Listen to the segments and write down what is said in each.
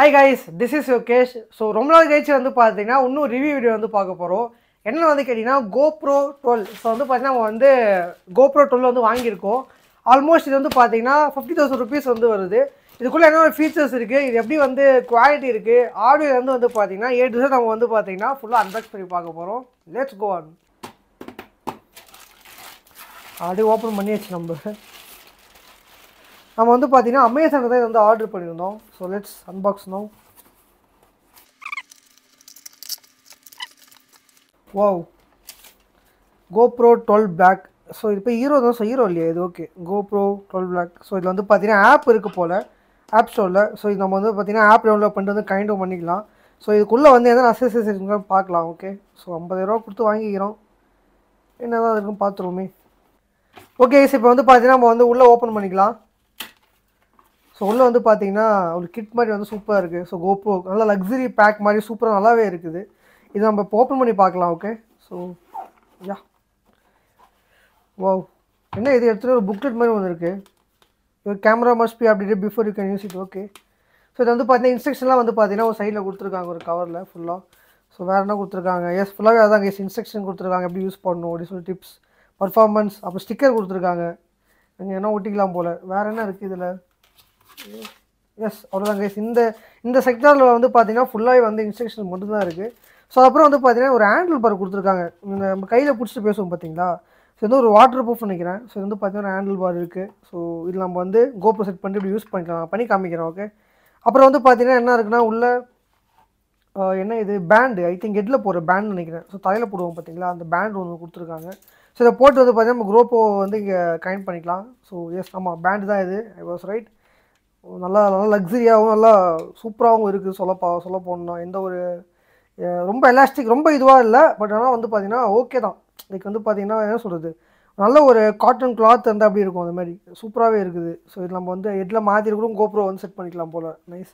hi guys this is Yogesh so ரொம்ப நாள் கழிச்சு வந்து பார்த்தீங்கன்னா இன்னும் ரிவ்யூ வீடியோ வந்து பார்க்க போகிறோம் என்ன வந்து கேட்டிங்கன்னா கோப்ரோ டுவெல் ஸோ வந்து பார்த்தீங்கன்னா நம்ம வந்து கோப்ரோ டுவெல் வந்து வாங்கியிருக்கோம் ஆல்மோஸ்ட் இது வந்து பார்த்தீங்கன்னா ஃபிஃப்டி தௌசண்ட் ருபீஸ் வந்து வருது இதுக்குள்ளே என்ன ஃபீச்சர்ஸ் இருக்குது இது எப்படி வந்து குவாலிட்டி இருக்குது ஆடியோ வந்து வந்து பார்த்தீங்கன்னா ஏ டிசைன் நம்ம வந்து பார்த்தீங்கன்னா ஃபுல்லாக அன்பாக்ஸ் பண்ணி பார்க்க போகிறோம் லெட்ஸ் கோ ஆன் அப்படியே ஓப்பன் பண்ணியாச்சு நம்ம நம்ம வந்து பார்த்தீங்கன்னா அமேசானில் தான் வந்து ஆர்டர் பண்ணியிருந்தோம் so let's unbox no wow GoPro twelve black so இது இப்போ ஹீரோ தான் ஸோ ஹீரோ இல்லையா இது okay GoPro twelve black so இதில் வந்து பார்த்தீங்கன்னா ஆப் இருக்குது போல் ஆப் ஸ்டோரில் ஸோ இது நம்ம வந்து பார்த்தீங்கன்னா ஆப் டவுன்லோட் பண்ணிட்டு வந்து கைண்டும் பண்ணிக்கலாம் ஸோ இதுக்குள்ளே வந்து எதனா அசஸ் இருக்குன்னு பார்க்கலாம் ஓகே ஸோ ஐம்பதாயிரரூவா கொடுத்து வாங்கிக்கிறோம் என்ன தான் இருக்குன்னு பார்த்துருவோமே ஓகே இப்போ வந்து பார்த்தீங்கன்னா நம்ம வந்து உள்ளே ஓப்பன் பண்ணிக்கலாம் ஸோ உள்ளே வந்து பார்த்தீங்கன்னா ஒரு கிட் மாதிரி வந்து சூப்பராக இருக்குது ஸோ கோப்ரோ நல்லா லக்ஸுரி பேக் மாதிரி சூப்பராக நல்லாவே இருக்குது இது நம்ம ஓப்பன் பண்ணி பார்க்கலாம் ஓகே ஸோ யா வா என்ன இது எடுத்துகிட்டு ஒரு புக்லெட் மாதிரி ஒன்று இருக்குது ஒரு கேமரா மஸ்ட் பி அப்படி before you can use it okay so இது வந்து பார்த்தீங்கன்னா இன்ஸ்ட்ரக்ஷன்லாம் வந்து பார்த்தீங்கன்னா ஒரு சைடில் கொடுத்துருக்காங்க ஒரு கவரில் ஃபுல்லாக ஸோ வேறு என்ன கொடுத்துருக்காங்க எஸ் ஃபுல்லாகவே அதான் எஸ் இன்ஸ்ட்ரக்ஷன் கொடுத்துருக்காங்க எப்படி யூஸ் பண்ணணும் அப்படின்னு சொல்லி டிப்ஸ் பர்ஃபார்மன்ஸ் அப்புறம் ஸ்டிக்கர் கொடுத்துருக்காங்க நீங்கள் என்ன ஒட்டிக்கலாம் போல் வேறு என்ன இருக்குது இதில் எஸ் அவ்வளோதாங்க இந்த இந்த செக்டாரில் வந்து பார்த்தீங்கன்னா ஃபுல்லாகவே வந்து இன்ஸ்ட்ரக்ஷன் மட்டும்தான் இருக்குது ஸோ அப்புறம் வந்து பார்த்தீங்கன்னா ஒரு ஹேண்டில் பார் கொடுத்துருக்காங்க நம்ம கையில் பிடிச்சிட்டு பேசுவோம் பார்த்தீங்களா ஸோ இது ஒரு வாட்டர் ப்ரூஃப் நினைக்கிறேன் ஸோ இது வந்து பார்த்தீங்கன்னா ஹேண்டில் பார் இருக்குது ஸோ இது நம்ம வந்து கோப்ரோ செட் பண்ணி இப்படி யூஸ் பண்ணிக்கலாம் பண்ணி காமிக்கிறோம் ஓகே அப்புறம் வந்து பார்த்தீங்கன்னா என்ன இருக்குன்னா உள்ள என்ன இது பேண்டு ஐ திங்க் ஹெட்டில் போகிற பேண்ட் நினைக்கிறேன் ஸோ தலையில் போடுவோம் பார்த்தீங்களா அந்த பேண்ட் ஒன்று கொடுத்துருக்காங்க ஸோ இதை போட்டு வந்து பார்த்தீங்கன்னா நம்ம குரோப்போ வந்து இங்கே கனெக்ட் பண்ணிக்கலாம் ஸோ எஸ் ஆமாம் பேண்டு தான் இது ஐ வாஸ் ரைட் நல்லா நல்லா லக்ஸரியாகவும் நல்லா சூப்பராகவும் இருக்குது சொல்லப்பா சொல்ல போடணும் எந்த ஒரு ரொம்ப எலாஸ்டிக் ரொம்ப இதுவாக இல்லை பட் ஆனால் வந்து பார்த்திங்கன்னா ஓகே தான் லைக் வந்து பார்த்திங்கன்னா என்ன சொல்கிறது நல்ல ஒரு காட்டன் கிளாத் இருந்தால் அப்படி இருக்கும் அந்த மாதிரி சூப்பராகவே இருக்குது ஸோ இது நம்ம வந்து எட்டில் மாற்றி கூட கோப்ரோ வந்து செட் பண்ணிக்கலாம் போல் நைஸ்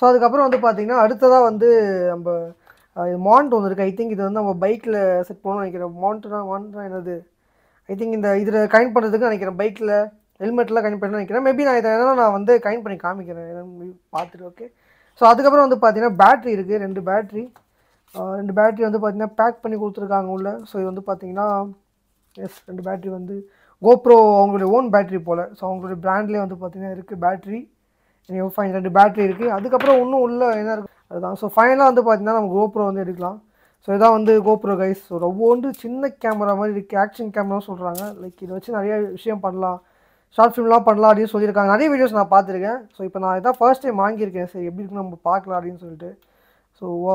ஸோ அதுக்கப்புறம் வந்து பார்த்திங்கன்னா அடுத்ததாக வந்து நம்ம மாண்ட் ஒன்று இருக்குது ஐ திங்க் இது வந்து நம்ம பைக்கில் செட் பண்ணணும்னு நினைக்கிறேன் மாண்ட்டுனா மாண்ட்னா என்னது ஐ திங்க் இந்த இதில் கனெக்ட் பண்ணுறதுக்கு நினைக்கிறேன் பைக்கில் ஹெல்மெட்லாம் கைன் பண்ணி நினைக்கிறேன் மேபி நான் இதை நான் வந்து கைன் பண்ணி காமிக்கிறேன் பார்த்துட்டு ஓகே ஸோ அதுக்கப்புறம் வந்து பார்த்தீங்கன்னா பேட்ரி இருக்குது ரெண்டு பேட்ரி ரெண்டு பேட்ரி வந்து பார்த்திங்கன்னா பேக் பண்ணி கொடுத்துருக்காங்க உள்ள ஸோ இது வந்து பார்த்தீங்கன்னா எஸ் ரெண்டு பேட்ரி வந்து கோப்ரோ அவங்களுடைய ஓன் பேட்ரி போல் ஸோ அவங்களுடைய பிராண்ட்லேயே வந்து பார்த்தீங்கன்னா இருக்குது பேட்ரி ஃபைன் ரெண்டு பேட்ரி இருக்குது அதுக்கப்புறம் இன்னும் உள்ள என்ன இருக்குது அதுதான் ஸோ ஃபைனலாக வந்து பார்த்தீங்கன்னா நம்ம கோப்ரோ வந்து எடுக்கலாம் ஸோ இதான் வந்து கோப்ரோ கைஸ் ஸோ ரொம்ப சின்ன கேமரா மாதிரி இருக்குது ஆக்ஷன் கேமரா சொல்கிறாங்க லைக் இதை வச்சு நிறைய விஷயம் பண்ணலாம் ஷார்ட் ஃபிலிம்லாம் பண்ணலாம் அப்படின்னு சொல்லியிருக்காங்க நிறைய வீடியோஸ் நான் பார்த்துருக்கேன் ஸோ இப்போ நான் இதான் ஃபர்ஸ்ட் டைம் வாங்கியிருக்கேன் சரி எப்படி இருக்குது நம்ம பார்க்கலாம் அப்படின்னு சொல்லிட்டு ஸோ ஓ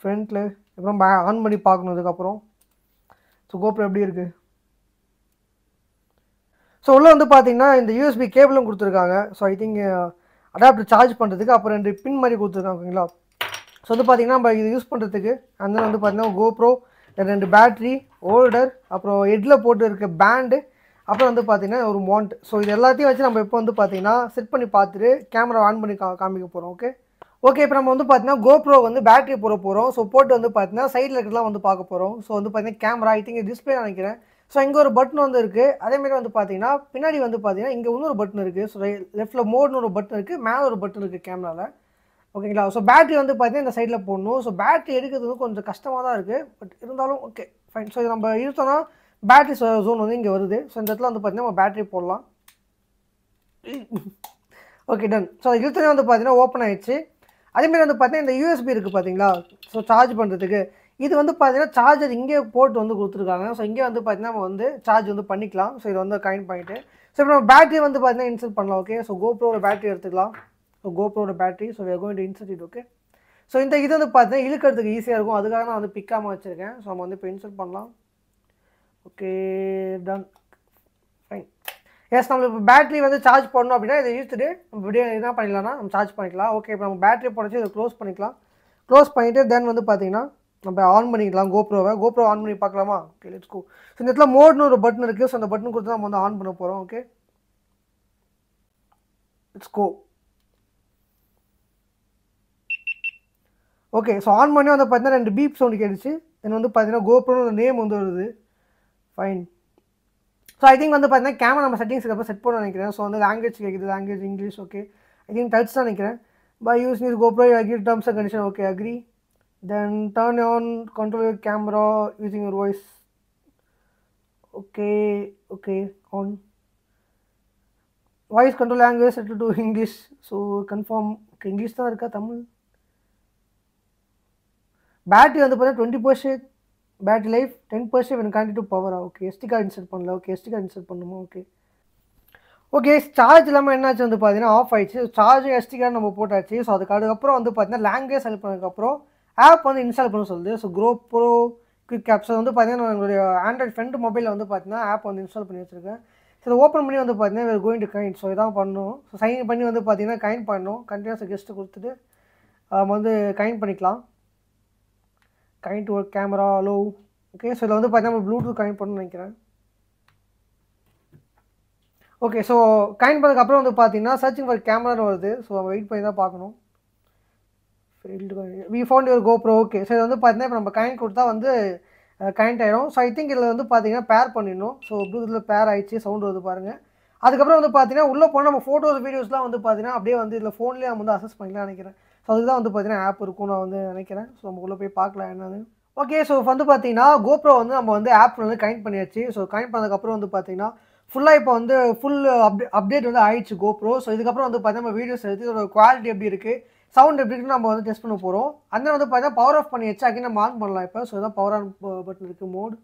ஃப்ரெண்டில் அப்புறம் ஆன் பண்ணி பார்க்கணுதுக்கப்புறம் ஸோ கோப்பில் எப்படி இருக்குது ஸோ உள்ளே வந்து பார்த்தீங்கன்னா இந்த யூஎஸ்பி கேபிளும் கொடுத்துருக்காங்க so I think adapter charge பண்ணுறதுக்கு அப்புறம் ரெண்டு பின் மாதிரி கொடுத்துருக்காங்க ஓகேங்களா ஸோ வந்து பார்த்திங்கன்னா நம்ம இது யூஸ் பண்ணுறதுக்கு அந்த வந்து பார்த்திங்கன்னா கோப்ரோ ரெண்டு பேட்ரி ஹோல்டர் அப்புறம் ஹெட்டில் போட்டு இருக்க பேண்டு அப்புறம் வந்து பார்த்திங்கன்னா ஒரு மோண்ட் ஸோ இது எல்லாத்தையும் வச்சு நம்ம இப்போ வந்து பார்த்தீங்கன்னா செட் பண்ணி பார்த்துட்டு கேமரா ஆன் பண்ணி கா காமிக்க போகிறோம் ஓகே ஓகே இப்போ நம்ம வந்து பார்த்தீங்கன்னா கோப்ரோ வந்து பேட்டரி போட போகிறோம் ஸோ போட்டு வந்து பார்த்தீங்கன்னா சைடில் இருக்கிறதெல்லாம் வந்து பார்க்க போகிறோம் ஸோ வந்து பார்த்தீங்கன்னா கேமரா ஐ திங்க் டிஸ்பிளே நினைக்கிறேன் ஸோ இங்கே ஒரு பட்டன் வந்து இருக்குது அதேமாரி வந்து பார்த்தீங்கன்னா பின்னாடி வந்து பார்த்தீங்கன்னா இங்கே இன்னொரு பட்டன் இருக்குது ஸோ லெஃப்ட்டில் மோட்னு ஒரு பட்டன் இருக்குது மேலே ஒரு பட்டன் இருக்குது கேமராவில் ஓகேங்களா ஸோ பேட்டரி வந்து பார்த்தீங்கன்னா இந்த சைடில் போடணும் ஸோ பேட்டரி எடுக்கிறது வந்து கொஞ்சம் கஷ்டமாக தான் இருக்குது பட் இருந்தாலும் ஓகே ஃபைன் ஸோ நம்ம இருந்தோம்னா பேட்ரி ஜோன் வந்து இங்கே வருது ஸோ இந்த இடத்துல வந்து பார்த்தீங்கன்னா நம்ம பேட்ரி போடலாம் ஓகே டன் ஸோ அது இழுத்தனே வந்து பார்த்திங்கன்னா ஓப்பன் ஆகிடுச்சு அதேமாதிரி வந்து பார்த்திங்கன்னா இந்த யூஎஸ்பி இருக்குது பார்த்தீங்களா ஸோ சார்ஜ் பண்ணுறதுக்கு இது வந்து பார்த்திங்கன்னா சார்ஜர் இங்கே போட்டு வந்து கொடுத்துருக்காங்க ஸோ இங்கே வந்து பார்த்தீங்கன்னா நம்ம வந்து சார்ஜ் வந்து பண்ணிக்கலாம் ஸோ இது வந்து கனெக்ட் பண்ணிவிட்டு ஸோ இப்போ நம்ம பேட்டரி வந்து பார்த்திங்கன்னா இன்சர்ட் பண்ணலாம் ஓகே ஸோ கோப்ரோட பேட்டரி எடுத்துக்கலாம் ஸோ கோப்ரோட battery so we're going insert it okay so இந்த இது வந்து பார்த்திங்கன்னா இழுக்கிறதுக்கு ஈஸியாக இருக்கும் அதுக்காக நான் வந்து பிக்காமல் வச்சுருக்கேன் ஸோ நம்ம வந்து இப்போ இன்சர்ட் பண்ணலாம் ஓகே டன் ஃபைன் எஸ் நம்மளுக்கு பேட்ரி வந்து சார்ஜ் பண்ணணும் அப்படின்னா இதை ஈர்த்துட்டு நம்ம இப்படியே என்ன பண்ணிக்கலாம் நம்ம சார்ஜ் பண்ணிக்கலாம் ஓகே இப்போ நம்ம பேட்ரி போடச்சு இதை க்ளோஸ் பண்ணிக்கலாம் க்ளோஸ் பண்ணிவிட்டு தென் வந்து பார்த்திங்கன்னா நம்ம ஆன் பண்ணிக்கலாம் கோப்ரோவை கோப்ரோ ஆன் பண்ணி பார்க்கலாமா ஓகே லெட்ஸ் கோ ஸோ இந்த இடத்துல மோட்னு ஒரு பட்டன் இருக்குது ஸோ அந்த பட்டன் கொடுத்து நம்ம வந்து ஆன் பண்ண போகிறோம் okay let's go okay so on பண்ணி வந்து பார்த்தீங்கன்னா ரெண்டு பீப் சவுண்டு கேட்டுச்சு தென் வந்து பார்த்தீங்கன்னா கோப்ரோன்னு நேம் வந்து வருது फाइन सो आई थिंक வந்து பார்த்தா கேமரா நம்ம செட்டிங்ஸ்ல அப்ப செட் பண்ண நினைக்கிறேன் சோ வந்து LANGUAGE கேக்குது LANGUAGE ENGLISH okay I think touch தான நினைக்கிறேன் by using your GoPro you agree terms and condition okay agree then done on control your camera using your voice okay okay on voice control language to to イング this so confirm கேங்கில スターか Tamil battery வந்து பார்த்தா 24% battery life ten percent எனக்கு கண்டிப்பாக டு பவரா okay SD card insert பண்ணல okay SD card insert பண்ணுமா okay okay charge இல்லாமல் என்னாச்சு வந்து பார்த்தீங்கன்னா ஆஃப் ஆயிடுச்சு சார்ஜ் எஸ்டி கார்டு நம்ம போட்டாச்சு ஸோ அதுக்கு அதுக்கப்புறம் வந்து பார்த்தீங்கன்னா லாங்குவேஜ் செலக்ட் பண்ணதுக்கப்புறம் ஆப் வந்து இன்ஸ்டால் பண்ண சொல்லுது so GoPro quick apps வந்து பார்த்தீங்கன்னா எங்களுடைய ஆண்ட்ராய்ட் ஃப்ரெண்டு மொபைலில் வந்து பார்த்தீங்கன்னா ஆப் வந்து இன்ஸ்டால் பண்ணி வச்சுருக்கேன் ஸோ ஓப்பன் பண்ணி வந்து பார்த்தீங்கன்னா வேறு கோயிங் டு கைன் ஸோ இதான் பண்ணணும் ஸோ சைன் பண்ணி வந்து பார்த்தீங்கன்னா கைன் பண்ணணும் கண்டினியூஸாக கெஸ்ட்டு கொடுத்துட்டு வந்து கைன் பண்ணிக்கலாம் கனெக்ட் ஒரு கேமரா லோ ஓகே ஸோ இதில் வந்து பார்த்தீங்கன்னா நம்ம ப்ளூடூத் கனெக்ட் பண்ணணும்னு நினைக்கிறேன் ஓகே ஸோ கனெக்ட் பண்ணதுக்கப்புறம் வந்து பார்த்தீங்கன்னா சர்ச்சிங் ஃபார் கேமரான்னு வருது ஸோ நம்ம வெயிட் பண்ணி தான் பார்க்கணும் we found your GoPro okay so இது வந்து பார்த்தீங்கன்னா இப்போ நம்ம கனெக்ட் கொடுத்தா வந்து கனெக்ட் ஆகிடும் ஸோ ஐ திங்க் இதில் வந்து பார்த்தீங்கன்னா பேர் பண்ணிடணும் ஸோ ப்ளூடூத்தில் பேர் ஆயிடுச்சு சவுண்ட் வந்து பாருங்கள் அதுக்கப்புறம் வந்து பார்த்தீங்கன்னா உள்ளே போனால் நம்ம ஃபோட்டோஸ் வீடியோஸ்லாம் வந்து பார்த்தீங்கன்னா அப்படியே வந்து இதில் ஃபோன்லேயே நம்ம வந்து அசஸ் பண்ணிக்கலாம் நினைக்கிறேன் ஸோ அதுக்கு தான் வந்து பார்த்தீங்கன்னா ஆப் இருக்கும் நான் வந்து நினைக்கிறேன் ஸோ நம்ம உள்ளே போய் பார்க்கலாம் என்னது ஓகே ஸோ வந்து பார்த்தீங்கன்னா கோப்ரோ வந்து நம்ம வந்து ஆப் வந்து கனெக்ட் பண்ணியாச்சு ஸோ கனெக்ட் பண்ணதுக்கப்புறம் வந்து பார்த்தீங்கன்னா ஃபுல்லாக இப்போ வந்து ஃபுல் அப்டே அப்டேட் வந்து ஆயிடுச்சு கோப்ரோ ஸோ இதுக்கப்புறம் வந்து பார்த்தீங்கன்னா நம்ம வீடியோஸ் எடுத்து இதோட குவாலிட்டி எப்படி இருக்குது சவுண்ட் எப்படி இருக்குன்னு நம்ம வந்து டெஸ்ட் பண்ண போகிறோம் அந்த வந்து பார்த்தீங்கன்னா பவர் ஆஃப் பண்ணி வச்சு அக்கே நம்ம ஆன் பண்ணலாம் இப்போ ஸோ இதான் பவர் ஆன் பட்டன் இருக்குது மோட்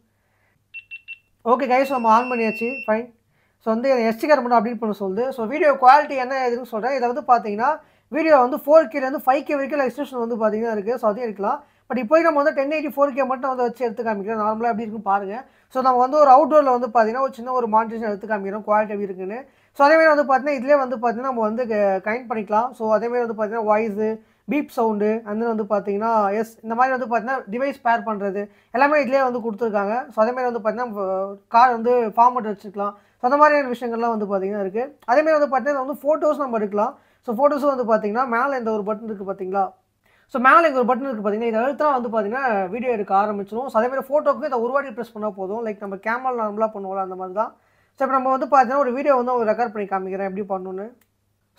ஓகே கைஸ் நம்ம ஆன் பண்ணியாச்சு ஃபைன் ஸோ வந்து எஸ்டி கார்டு மட்டும் அப்டேட் பண்ண சொல்லுது ஸோ வீடியோ குவாலிட்டி என்ன எதுன்னு சொல்கிறேன் இதை வந்து பார்த்தீங்கன்னா வீடியோ வந்து ஃபோர் கேலேருந்து ஃபைவ் கே வரைக்கும் ரெஜிஸ்ட்ரேஷன் வந்து பார்த்தீங்கன்னா இருக்குது ஸோ அதையும் எடுக்கலாம் பட் இப்போ நம்ம வந்து டென் எயிட்டி ஃபோர் கே மட்டும் வந்து வச்சு எடுத்து காமிக்கிறோம் நார்மலாக எப்படி இருக்கும் பாருங்கள் ஸோ நம்ம வந்து ஒரு அவுட்டோரில் வந்து பார்த்திங்கன்னா ஒரு சின்ன ஒரு மாண்டேஷன் எடுத்து காமிக்கிறோம் குவாலிட்டி எப்படி இருக்குன்னு ஸோ அதேமாதிரி வந்து பார்த்தீங்கன்னா இதிலே வந்து பார்த்தீங்கன்னா நம்ம வந்து கனெக்ட் பண்ணிக்கலாம் ஸோ அதேமாதிரி வந்து பார்த்தீங்கன்னா வாய்ஸு பீப் சவுண்டு அந்த வந்து பார்த்தீங்கன்னா எஸ் இந்த மாதிரி வந்து பார்த்தீங்கன்னா டிவைஸ் பேர் பண்ணுறது எல்லாமே இதிலே வந்து கொடுத்துருக்காங்க ஸோ அதேமாதிரி வந்து பார்த்தீங்கன்னா கார் வந்து ஃபார்மெட் வச்சுக்கலாம் ஸோ அந்த மாதிரியான விஷயங்கள்லாம் வந்து பார்த்திங்கன்னா இருக்குது அதேமாதிரி வந்து பார்த்தீங்கன்னா வந்து ஃபோட்டோஸ் நம்ம எடுக்கலாம் ஸோ ஃபோட்டோஸும் வந்து பார்த்தீங்கன்னா மேலே இந்த ஒரு பட்டன் இருக்குது பார்த்தீங்களா ஸோ மேலே இங்கே ஒரு பட்டன் இருக்குது பார்த்தீங்கன்னா இதை அழுத்தினா வந்து பார்த்தீங்கன்னா வீடியோ எடுக்க ஆரம்பிச்சிடும் ஸோ அதேமாதிரி ஃபோட்டோக்கு இதை ஒரு வாட்டி ப்ரெஸ் பண்ணால் போதும் லைக் நம்ம கேமரா நார்மலாக பண்ணுவோம் அந்த மாதிரி தான் ஸோ இப்போ நம்ம வந்து பார்த்தீங்கன்னா ஒரு வீடியோ வந்து ஒரு ரெக்கார்ட் பண்ணி காமிக்கிறேன் எப்படி பண்ணணுன்னு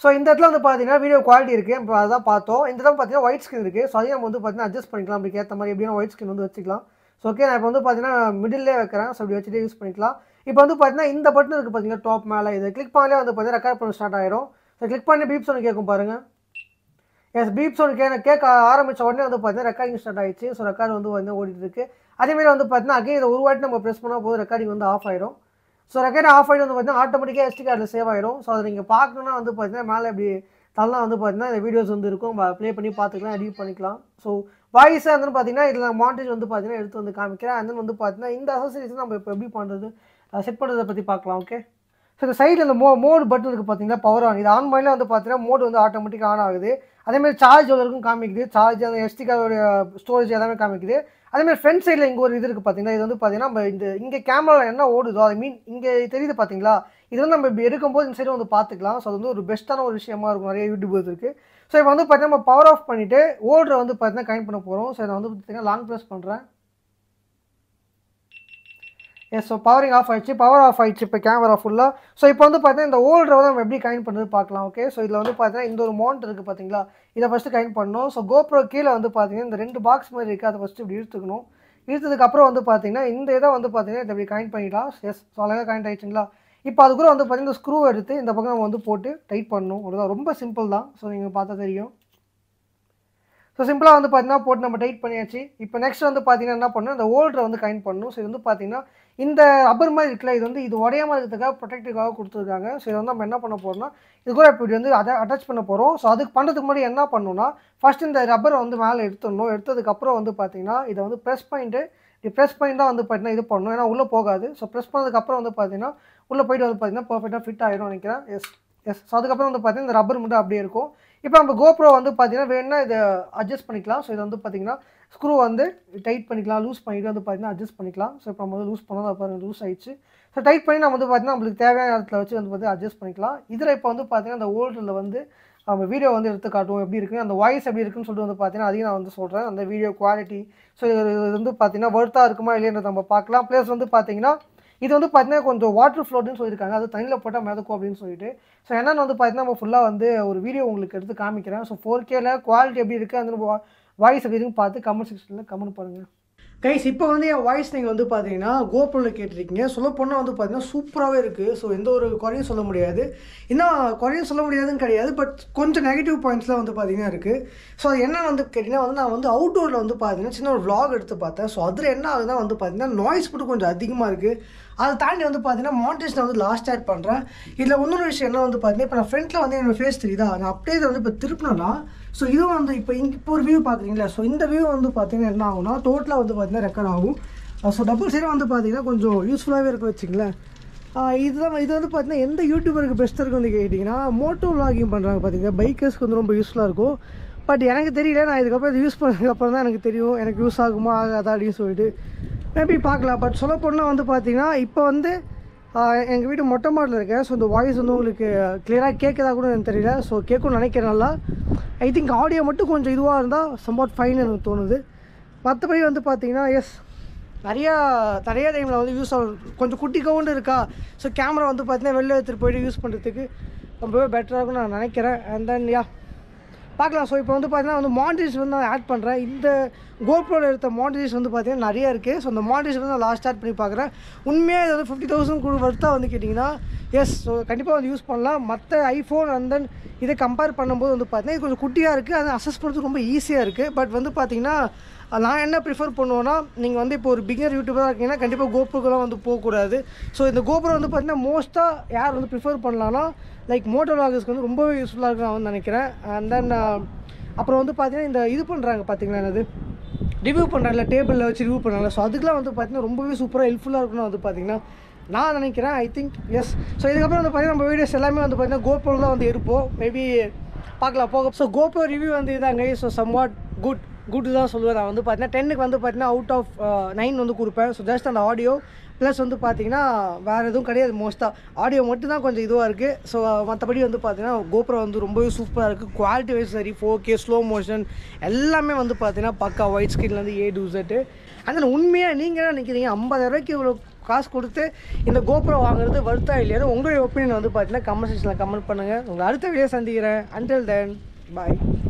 ஸோ இந்த இடத்துல வந்து பார்த்தீங்கன்னா வீடியோ குவாலிட்டி இருக்குது இப்போ அதான் பார்த்தோம் இந்த இடம் பார்த்தீங்கன்னா ஒயிட் ஸ்கின் இருக்குது ஸோ அதையும் வந்து பார்த்தீங்கன்னா அட்ஜஸ்ட் பண்ணிக்கலாம் அப்படி ஏற்ற மாதிரி எப்படியும் ஒயிட் ஸ்கின் வந்து வச்சுக்கலாம் ஸோ ஓகே நான் இப்போ வந்து பார்த்தீங்கன்னா மிடில்லே வைக்கிறேன் ஸோ அப்படி வச்சுட்டு யூஸ் பண்ணிக்கலாம் இப்போ வந்து பார்த்தீங்கன்னா இந்த பட்டன் இருக்குது பார்த்தீங்கன்னா டாப் மேலே இதை கிளிக் பண்ணாலே வந்து பார்த்தீங்கன்னா ரெக்கார்ட் பண்ண ஸ்டார்ட் ஆயிரும் ஸோ கிளிக் பண்ணி பீப் சவுண்ட் கேட்கும் பாருங்கள் எஸ் பீப் சவுண்ட் கேட்க கேட்க ஆரம்பித்த உடனே வந்து பார்த்தீங்கன்னா ரெக்கார்டிங் ஸ்டார்ட் ஆகிடுச்சு ஸோ ரெக்கார்டு வந்து வந்து ஓடிட்டுருக்கு அதேமாதிரி வந்து பார்த்தீங்கன்னா அகைன் இதை ஒரு வாட்டி நம்ம ப்ரெஸ் பண்ணால் போதும் ரெக்கார்டிங் வந்து ஆஃப் ஆகிடும் ஸோ ரெக்கார்டிங் ஆஃப் ஆகிடும் வந்து பார்த்தீங்கன்னா ஆட்டோமேட்டிக்காக எஸ்டி கார்டில் சேவ் ஆகிடும் ஸோ அதை நீங்கள் பார்க்கணுன்னா வந்து பார்த்தீங்கன்னா மேலே இப்படி தள்ளலாம் வந்து பார்த்தீங்கன்னா இந்த வீடியோஸ் வந்து இருக்கும் ப்ளே பண்ணி பார்த்துக்கலாம் எடிட் பண்ணிக்கலாம் ஸோ வாய்ஸாக இருந்துன்னு பார்த்தீங்கன்னா இதில் மாண்டேஜ் வந்து பார்த்தீங்கன்னா எடுத்து வந்து காமிக்கிறேன் அந்த வந்து பார்த்தீங்கன்னா இந்த அசோசியேஷன் நம்ம இப்போ எப்படி பண்ணுறது செட் பண்ணுறதை பற்றி பார்க்கலாம் ஓகே ஸோ இந்த சைடில் அந்த மோ மோடு பட்டன் இருக்குது பார்த்தீங்களா பவர் ஆன் இது ஆன் பண்ணல வந்து பார்த்தீங்கன்னா மோடு வந்து ஆட்டோமேட்டிக்காக ஆன் ஆகுது அதேமாதிரி சார்ஜ் வரைக்கும் காமிக்குது சார்ஜ் அந்த எஸ்டி கார்டோடைய ஸ்டோரேஜ் எல்லாமே காமிக்குது அதேமாதிரி ஃப்ரண்ட் சைடில் இங்கே ஒரு இது இருக்குது பார்த்தீங்கன்னா இது வந்து பார்த்தீங்கன்னா நம்ம இந்த இங்கே கேமரா என்ன ஓடுதோ ஐ மீன் இங்கே தெரியுது பார்த்தீங்களா இது வந்து நம்ம எடுக்கும்போது இந்த சைடு வந்து பார்த்துக்கலாம் ஸோ அது வந்து ஒரு பெஸ்ட்டான ஒரு விஷயமா இருக்கும் நிறைய யூடியூப் இருக்குது ஸோ இப்போ வந்து பார்த்தீங்கன்னா நம்ம பவர் ஆஃப் பண்ணிவிட்டு ஓடுற வந்து பார்த்தீங்கன்னா கனெக்ட் பண்ண போகிறோம் ஸோ நான் வந்து பார்த்தீங்கன்னா லாங் ப்ரெஸ் பண்ணுறேன் எஸ் ஸோ பவரிங் ஆஃப் ஆயிடுச்சு பவர் ஆஃப் ஆயிடுச்சு இப்போ கேமரா ஃபுல்லாக ஸோ இப்போ வந்து பார்த்தீங்கன்னா இந்த ஓல்டரை வந்து நம்ம எப்படி கனெக்ட் பண்ணுறது பார்க்கலாம் ஓகே ஸோ இதில் வந்து பார்த்தீங்கன்னா இந்த ஒரு மவுண்ட் இருக்குது பார்த்தீங்களா இதை ஃபஸ்ட்டு கனெக்ட் பண்ணணும் ஸோ கோப்ரோ கீழே வந்து பார்த்தீங்கன்னா இந்த ரெண்டு பாக்ஸ் மாதிரி இருக்குது அதை ஃபஸ்ட்டு இப்படி இழுத்துக்கணும் இழுத்ததுக்கப்புறம் வந்து பார்த்தீங்கன்னா இந்த இதை வந்து பார்த்தீங்கன்னா இதை இப்படி கனெக்ட் பண்ணிக்கலாம் எஸ் ஸோ அழகாக கனெக்ட் ஆயிடுச்சுங்களா இப்போ அது கூட வந்து பார்த்தீங்கன்னா ஸ்க்ரூ எடுத்து இந்த பக்கம் நம்ம வந்து போட்டு டைட் பண்ணணும் அவ்வளோதான் ரொம்ப சிம்பிள் தான் ஸோ நீங்கள் பார்த்தா தெரியும் ஸோ சிம்பிளாக வந்து பார்த்தீங்கன்னா போட்டு நம்ம டைட் பண்ணியாச்சு இப்போ நெக்ஸ்ட் வந்து பார்த்தீங்கன்னா என்ன பண்ணணும் இந்த ஓல்டரை வந்து கனெக்ட் பண்ணணும் ஸோ இது வந்து பார்த்தீங்கன்னா இந்த ரப்பர் மாதிரி இருக்குல்ல இது வந்து இது உடையாமல் இருக்கிறதுக்காக ப்ரொடெக்டுக்காக கொடுத்துருக்காங்க ஸோ இதை வந்து நம்ம என்ன பண்ண போகிறோம்னா இது கூட இப்படி வந்து அதை அட்டாச் பண்ண போகிறோம் ஸோ அதுக்கு பண்ணுறதுக்கு முன்னாடி என்ன பண்ணணும்னா ஃபஸ்ட் இந்த ரப்பரை வந்து மேலே எடுத்துடணும் எடுத்ததுக்கப்புறம் வந்து பார்த்திங்கன்னா இதை வந்து ப்ரெஸ் பாயிண்ட்டு இது ப்ரெஸ் பாயிண்ட் தான் வந்து பார்த்தீங்கன்னா இது பண்ணணும் ஏன்னா உள்ளே போகாது ஸோ ப்ரெஸ் பண்ணதுக்கப்புறம் வந்து பார்த்தீங்கன்னா உள்ளே போயிட்டு வந்து பார்த்தீங்கன்னா பர்ஃபெக்டாக ஃபிட் ஆகிடும் நினைக்கிறேன் எஸ் எஸ் ஸோ அதுக்கப்புறம் வந்து பார்த்திங்கன்னா இந்த ரப்பர் மட்டும் அப்படியே இருக்கும் இப்போ நம்ம கோப்ரோ வந்து பார்த்தீங்கன்னா வேணும்னா இதை அட்ஜஸ்ட் பண்ணிக்கலாம் ஸோ இது வந்து பார்த்தீங்கன்னா ஸ்க்ரூ வந்து டைட் பண்ணிக்கலாம் லூஸ் பண்ணிவிட்டு வந்து பார்த்திங்கன்னா அட்ஜஸ்ட் பண்ணிக்கலாம் ஸோ இப்போ நம்ம வந்து லூஸ் பண்ணால் பாருங்கள் லூஸ் ஆயிடுச்சு ஸோ டைட் பண்ணி நம்ம வந்து பார்த்திங்கன்னா நம்மளுக்கு தேவையான இடத்துல வச்சு வந்து பார்த்து அட்ஜஸ்ட் பண்ணிக்கலாம் இதில் இப்போ வந்து பார்த்திங்கன்னா அந்த ஓல்டில் வந்து நம்ம வீடியோ வந்து எடுத்து காட்டுவோம் எப்படி இருக்குது அந்த வாய்ஸ் எப்படி இருக்குன்னு சொல்லிட்டு வந்து பார்த்தீங்கன்னா அதையும் நான் வந்து சொல்கிறேன் அந்த வீடியோ குவாலிட்டி ஸோ இது வந்து பார்த்தீங்கன்னா வருத்தாக இருக்குமா இல்லைன்றது நம்ம பார்க்கலாம் ப்ளஸ் வந்து பார்த்தீங்கன்னா இது வந்து பார்த்தீங்கன்னா கொஞ்சம் வாட்டர் ஃப்ளோட்னு சொல்லியிருக்காங்க அது தண்ணியில் போட்டால் மிதக்கும் அப்படின்னு சொல்லிட்டு ஸோ என்னென்னு வந்து பார்த்தீங்கன்னா நம்ம ஃபுல்லாக வந்து ஒரு வீடியோ உங்களுக்கு எடுத்து காமிக்கிறேன் ஸோ ஃபோர் கேல குவாலிட்டி எப்படி இருக்குது அந்த வாய்ஸ் அப்படின்னு பார்த்து கமெண்ட் செக்ஷனில் கமெண்ட் பண்ணுங்கள் கைஸ் இப்போ வந்து என் வாய்ஸ் நீங்கள் வந்து பார்த்தீங்கன்னா கோபுரில் கேட்டிருக்கீங்க சொல்ல போனால் வந்து பார்த்தீங்கன்னா சூப்பராகவே இருக்குது ஸோ எந்த ஒரு குறையும் சொல்ல முடியாது இன்னும் குறையும் சொல்ல முடியாதுன்னு கிடையாது பட் கொஞ்சம் நெகட்டிவ் பாயிண்ட்ஸ்லாம் வந்து பார்த்தீங்கன்னா இருக்குது ஸோ அது என்னென்ன வந்து கேட்டிங்கன்னா வந்து நான் வந்து அவுட்டோரில் வந்து பார்த்தீங்கன்னா சின்ன ஒரு விளாக் எடுத்து பார்த்தேன் ஸோ அதில் என்ன ஆகுதுன்னா வந்து பார்த்தீங்கன்னா நாய்ஸ் மட்டும் கொஞ்சம் அதிகமாக இருக்குது அதை தாண்டி வந்து பார்த்தீங்கன்னா மாண்டேஷன் வந்து லாஸ்ட் ஆட் பண்ணுறேன் இதில் இன்னொரு விஷயம் என்ன வந்து பார்த்தீங்கன்னா இப்போ நான் ஃப்ரண்ட்டில் வந்து என்னோடய ஃபேஸ் தெரியுதா நான் அப்படியே வந்து இப்போ திருப்பினா ஸோ இதுவும் வந்து இப்போ இப்போ ஒரு வியூ பார்க்குறீங்களா ஸோ இந்த வியூ வந்து பார்த்தீங்கன்னா என்ன ஆகும்னா டோட்டலாக வந்து பார்த்திங்கன்னா ரெக்கார்ட் ஆகும் ஸோ டபுள் சைடாக வந்து பார்த்தீங்கன்னா கொஞ்சம் யூஸ்ஃபுல்லாகவே இருக்க வச்சுங்களேன் uh, இதுதான் இது வந்து பார்த்தீங்கன்னா எந்த யூடியூபருக்கு பெஸ்ட்டாக வந்து கேட்டிங்கன்னா மோட்டோ விலாகிங் பண்ணுறாங்க பார்த்தீங்கன்னா பைக்கர்ஸ்க்கு வந்து ரொம்ப யூஸ்ஃபுல்லாக இருக்கும் பட் எனக்கு தெரியல நான் இதுக்கப்புறம் இது யூஸ் பண்ணதுக்கப்புறம் தான் எனக்கு தெரியும் எனக்கு யூஸ் ஆகுமா ஆகாதா அப்படின்னு சொல்லிட்டு மேபி பார்க்கலாம் பட் சொல்ல போனால் வந்து பார்த்திங்கன்னா இப்போ வந்து எங்கள் வீடு மொட்டை மாடல் இருக்கேன் ஸோ இந்த வாய்ஸ் வந்து உங்களுக்கு கிளியராக கேட்குதா கூட எனக்கு தெரியல ஸோ கேட்கும்னு நினைக்கிறேன் நல்லா ஐ திங்க் ஆடியோ மட்டும் கொஞ்சம் இதுவாக இருந்தால் சம்பாட் ஃபைன் எனக்கு தோணுது மற்றபடி வந்து பார்த்தீங்கன்னா எஸ் நிறையா நிறைய டைமில் வந்து யூஸ் ஆகும் கொஞ்சம் குட்டி கவுண்டு இருக்கா ஸோ கேமரா வந்து பார்த்தீங்கன்னா வெளில எடுத்துகிட்டு போயிட்டு யூஸ் பண்ணுறதுக்கு ரொம்பவே பெட்டராக இருக்கும்னு நான் நினைக்கிறேன் அண்ட் தென் யா பார்க்கலாம் ஸோ இப்போ வந்து பார்த்தீங்கன்னா வந்து மாண்டிஸ் வந்து நான் ஆட் பண்ணுறேன் இந்த கோப்ரோவில் எடுத்த மாண்டிஸ் வந்து பார்த்தீங்கன்னா நிறையா இருக்குது ஸோ அந்த மாண்டிஸ் வந்து நான் லாஸ்ட் ஆட் பண்ணி பார்க்குறேன் உண்மையாக இது வந்து ஃபிஃப்டி தௌசண்ட் கூட வருத்தா வந்து கேட்டிங்கன்னா எஸ் ஸோ கண்டிப்பாக வந்து யூஸ் பண்ணலாம் மற்ற ஐஃபோன் அண்ட் தென் இதை கம்பேர் பண்ணும்போது வந்து பார்த்தீங்கன்னா இது கொஞ்சம் குட்டியாக இருக்குது அது அசஸ் பண்ணுறது ரொம்ப ஈஸியாக இருக்குது பட் வந்து பார்த்திங்கன்னா நான் என்ன ப்ரிஃபர் பண்ணுவேன்னா நீங்கள் வந்து இப்போ ஒரு பிகினர் யூடியூபராக இருக்கீங்கன்னா கண்டிப்பாக கோப்ரோக்கெலாம் வந்து போகக்கூடாது ஸோ இந்த கோபுரம் வந்து பார்த்திங்கன்னா மோஸ்ட்டாக யார் வந்து ப்ரிஃபர் பண்ணலான்னா லைக் மோட்டோ விலாகர்ஸ்க்கு வந்து ரொம்பவே யூஸ்ஃபுல்லாக இருக்கும் நான் வந்து நினைக்கிறேன் அண்ட் தென் அப்புறம் வந்து பார்த்தீங்கன்னா இந்த இது பண்ணுறாங்க பார்த்தீங்களா என்னது ரிவ்யூ பண்ணுறாங்கல்ல டேபிளில் வச்சு ரிவ்யூ பண்ணுறாங்க ஸோ அதுக்கெலாம் வந்து பார்த்திங்கன்னா ரொம்பவே சூப்பராக ஹெல்ப்ஃபுல்லாக இருக்குன்னு வந்து பார்த்திங்கன்னா நான் நினைக்கிறேன் ஐ திங்க் எஸ் ஸோ இதுக்கப்புறம் வந்து பார்த்திங்கன்னா நம்ம வீடியோஸ் எல்லாமே வந்து பார்த்திங்கன்னா கோப்ரோவில் தான் வந்து இருப்போம் மேபி பார்க்கலாம் போக ஸோ கோப்ரோ ரிவ்யூ வந்து இதாங்க so somewhat good good தான் சொல்லுவேன் நான் வந்து பார்த்தீங்கன்னா டென்னுக்கு வந்து பார்த்தீங்கன்னா அவுட் ஆஃப் நைன் வந்து கொடுப்பேன் ஸோ ஜஸ்ட் அந்த ஆடியோ ப்ளஸ் வந்து பார்த்தீங்கன்னா வேறு எதுவும் கிடையாது மோஸ்ட்டாக ஆடியோ மட்டும் தான் கொஞ்சம் இதுவாக இருக்குது ஸோ மற்றபடி வந்து பார்த்தீங்கன்னா கோப்ரோ வந்து ரொம்பவே சூப்பராக இருக்குது குவாலிட்டி வைஸ் சரி ஃபோர் கே ஸ்லோ மோஷன் எல்லாமே வந்து பார்த்தீங்கன்னா பக்கா ஒயிட் ஸ்க்ரீன்லேருந்து ஏ டூ செட்டு அந்த உண்மையாக நீங்கள் என்ன நினைக்கிறீங்க ஐம்பதாயிரூவாய்க்கு இவ்வளோ காசு கொடுத்து இந்த கோப்ரோ வாங்குறது வருத்தா இல்லையா உங்களுடைய ஒப்பீனியன் வந்து பார்த்தீங்கன்னா கமெண்ட் செக்ஷனில் கமெண்ட் பண்ணுங்கள் உங்களை அடுத்த வீடியோ சந்திக்கிறேன் அன்டில் தென் பாய்